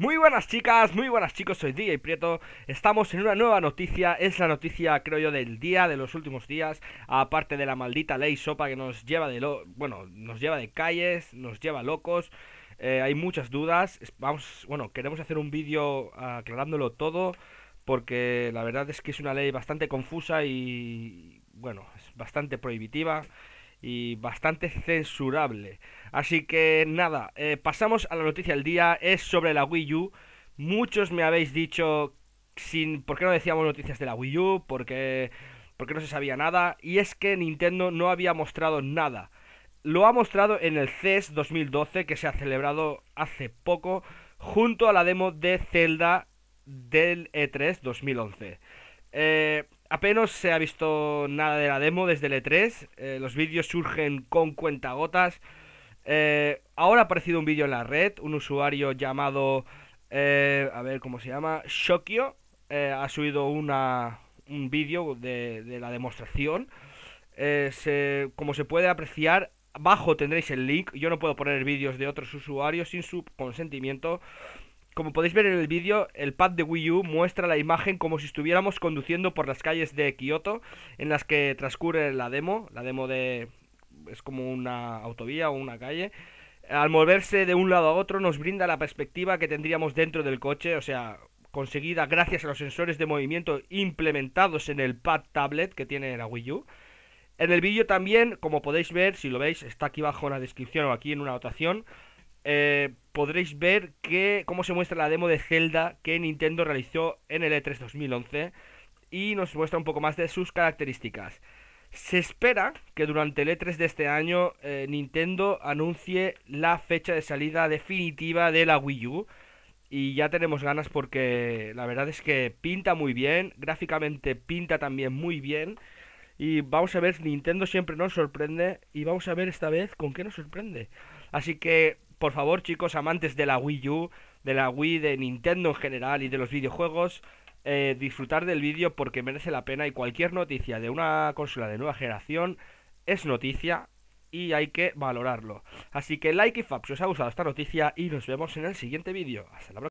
Muy buenas chicas, muy buenas chicos, soy DJ Prieto. Estamos en una nueva noticia, es la noticia creo yo del día, de los últimos días, aparte de la maldita ley sopa que nos lleva de lo bueno, nos lleva de calles, nos lleva locos. Eh, hay muchas dudas. Vamos, bueno, queremos hacer un vídeo aclarándolo todo porque la verdad es que es una ley bastante confusa y bueno, es bastante prohibitiva y bastante censurable. Así que nada, eh, pasamos a la noticia del día, es sobre la Wii U. Muchos me habéis dicho sin por qué no decíamos noticias de la Wii U, porque porque no se sabía nada y es que Nintendo no había mostrado nada. Lo ha mostrado en el e CES 2012 que se ha celebrado hace poco junto a la demo de Zelda del E3 2011. Eh, Apenas se ha visto nada de la demo desde el E3. Eh, los vídeos surgen con cuentagotas. gotas. Eh, ahora ha aparecido un vídeo en la red. Un usuario llamado. Eh, a ver cómo se llama. Shokio. ha subido un vídeo de, la demostración. como se puede apreciar, abajo tendréis el link. Yo no puedo poner vídeos de otros usuarios sin su consentimiento. Como podéis ver en el vídeo, el pad de Wii U muestra la imagen como si estuviéramos conduciendo por las calles de Kioto, en las que transcurre la demo, la demo de... es como una autovía o una calle. Al moverse de un lado a otro nos brinda la perspectiva que tendríamos dentro del coche, o sea, conseguida gracias a los sensores de movimiento implementados en el pad tablet que tiene la Wii U. En el vídeo también, como podéis ver, si lo veis, está aquí abajo en la descripción o aquí en una anotación, eh, podréis ver que, cómo se muestra la demo de Zelda que Nintendo realizó en el E3 2011 y nos muestra un poco más de sus características. Se espera que durante el E3 de este año eh, Nintendo anuncie la fecha de salida definitiva de la Wii U. Y ya tenemos ganas porque la verdad es que pinta muy bien, gráficamente pinta también muy bien. Y vamos a ver, Nintendo siempre nos sorprende y vamos a ver esta vez con qué nos sorprende. Así que por favor, chicos, amantes de la Wii U, de la Wii, de Nintendo en general y de los videojuegos, eh, disfrutar del vídeo porque merece la pena y cualquier noticia de una consola de nueva generación es noticia y hay que valorarlo. Así que like y fab si os ha gustado esta noticia y nos vemos en el siguiente vídeo. Hasta la próxima.